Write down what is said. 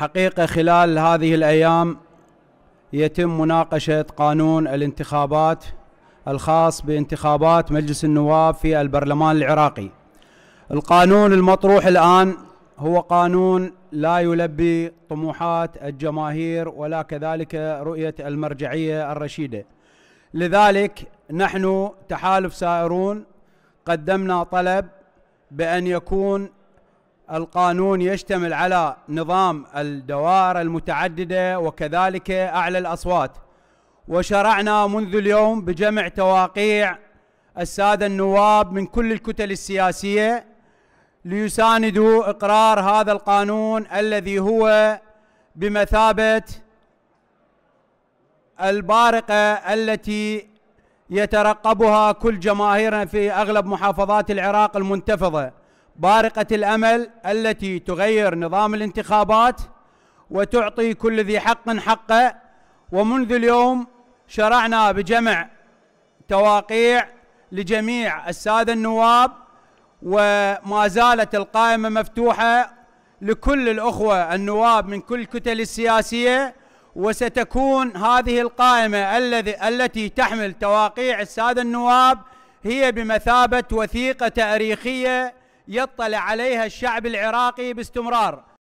حقيقة خلال هذه الأيام يتم مناقشة قانون الانتخابات الخاص بانتخابات مجلس النواب في البرلمان العراقي القانون المطروح الآن هو قانون لا يلبي طموحات الجماهير ولا كذلك رؤية المرجعية الرشيدة لذلك نحن تحالف سائرون قدمنا طلب بأن يكون القانون يشتمل على نظام الدوائر المتعددة وكذلك أعلى الأصوات وشرعنا منذ اليوم بجمع تواقيع السادة النواب من كل الكتل السياسية ليساندوا إقرار هذا القانون الذي هو بمثابة البارقة التي يترقبها كل جماهيرنا في أغلب محافظات العراق المنتفضة بارقة الأمل التي تغير نظام الانتخابات وتعطي كل ذي حق حقه ومنذ اليوم شرعنا بجمع تواقيع لجميع السادة النواب وما زالت القائمة مفتوحة لكل الأخوة النواب من كل الكتل السياسية وستكون هذه القائمة الذي التي تحمل تواقيع السادة النواب هي بمثابة وثيقة تاريخية يطلع عليها الشعب العراقي باستمرار